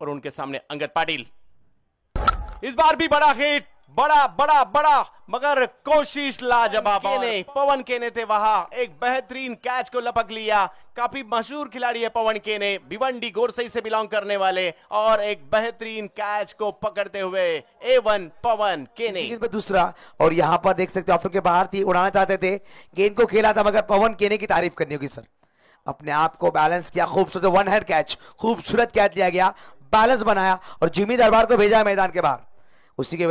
और उनके सामने अंगद पाटिल इस बार भी बड़ा हिट बड़ा बड़ा बड़ा मगर कोशिश लाजवाब ने पवन के ने थे वहां एक बेहतरीन कैच को लपक लिया काफी मशहूर खिलाड़ी है पवन के ने भिवंडी गोरसई से बिलोंग करने वाले और एक बेहतरीन कैच को पकड़ते हुए एवन पवन के ने दूसरा और यहां पर देख सकते हो आप लोग के बाहर थी उड़ाना चाहते थे गेंद को खेला था मगर पवन केने की तारीफ करनी होगी सर अपने आप को बैलेंस किया खूबसूरत वन हेड कैच खूबसूरत कैच लिया गया बैलेंस बनाया और जिमी दरबार को भेजा मैदान के बाहर उसी के